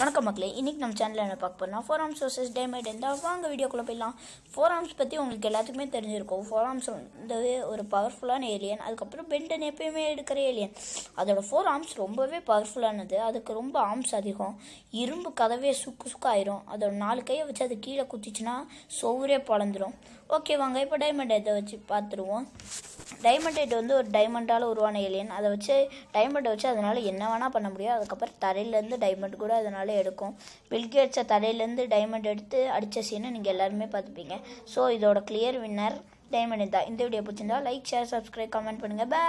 வணக்கம் மக்களே இன்றைக்கி நம்ம சேனலில் என்ன பார்க்க போனால் ஃபோர் ஆம்ஸ் வர்சஸ் டேமேட் இருந்தால் வாங்க வீடியோக்குள்ளே போயிடலாம் ஃபோர் ஆர்ம்ஸ் பற்றி உங்களுக்கு எல்லாத்துக்குமே தெரிஞ்சிருக்கும் ஃபோர் ஆம்ஸ் வந்து ஒரு பவர்ஃபுல்லான ஏலியன் அதுக்கப்புறம் பெண்டன் எப்பயுமே எடுக்கிற ஏலியன் அதோட ஃபோர் ஆர்ம்ஸ் ரொம்பவே பவர்ஃபுல்லானது அதுக்கு ரொம்ப ஆர்ம்ஸ் அதிகம் இரும்பு கதவே சுக்கு சுக்காயிரும் அதோட நாலு கையை வச்சு அது கீழே குத்திச்சுன்னா சோவரே பழந்துடும் ஓகே வாங்க இப்போ டைமண்ட் எதை வச்சு பார்த்துருவோம் டைமண்ட் வந்து ஒரு டைமண்டால் உருவான ஏலியன் அதை வச்சு டைமண்டை வச்சு அதனால் என்ன வேணால் பண்ண முடியும் அதுக்கப்புறம் தரையிலேருந்து டைமண்ட் கூட அதனால் எடுக்கும் பில்கேட்ஸை தரையிலேருந்து டைமண்ட் எடுத்து அடித்த சீனை நீங்கள் எல்லாருமே பார்த்துப்பீங்க ஸோ இதோட கிளியர் வின்னர் டைமண்ட் தான் இந்த வீடியோ பிடிச்சிருந்தா லைக் ஷேர் சப்ஸ்கிரைப் கமெண்ட் பண்ணுங்கள் பே